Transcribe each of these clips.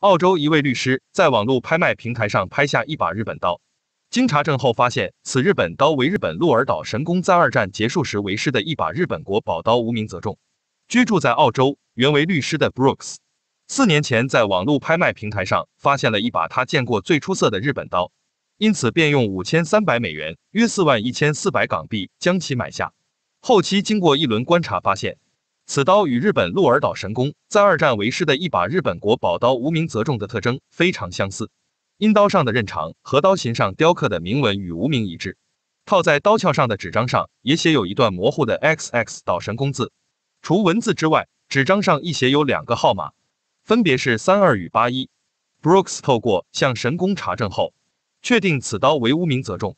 澳洲一位律师在网络拍卖平台上拍下一把日本刀，经查证后发现，此日本刀为日本鹿儿岛神宫在二战结束时为师的一把日本国宝刀“无名则重。居住在澳洲、原为律师的 Brooks，四年前在网络拍卖平台上发现了一把他见过最出色的日本刀，因此便用五千三百美元（约四万一千四百港币）将其买下。后期经过一轮观察，发现。此刀与日本鹿儿岛神功在二战为师的一把日本国宝刀“无名则重”的特征非常相似，阴刀上的刃长和刀形上雕刻的铭文与无名一致，套在刀鞘上的纸张上也写有一段模糊的 “xx 岛神功”字。除文字之外，纸张上亦写有两个号码，分别是三二与八一。Brooks 透过向神功查证后，确定此刀为无名则重。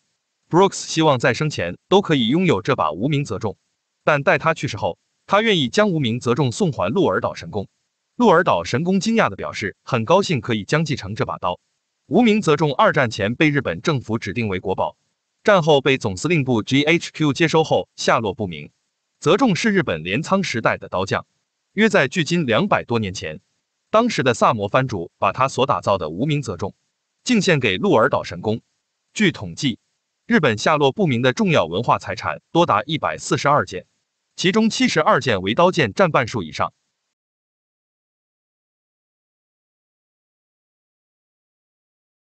Brooks 希望在生前都可以拥有这把无名则重，但待他去世后。他愿意将无名泽重送还鹿儿岛神宫。鹿儿岛神宫惊讶地表示，很高兴可以将继承这把刀。无名泽重二战前被日本政府指定为国宝，战后被总司令部 G H Q 接收后下落不明。泽重是日本镰仓时代的刀匠，约在距今两百多年前，当时的萨摩藩主把他所打造的无名泽重，敬献给鹿儿岛神宫。据统计，日本下落不明的重要文化财产多达一百四十二件。其中七十二件为刀剑，占半数以上。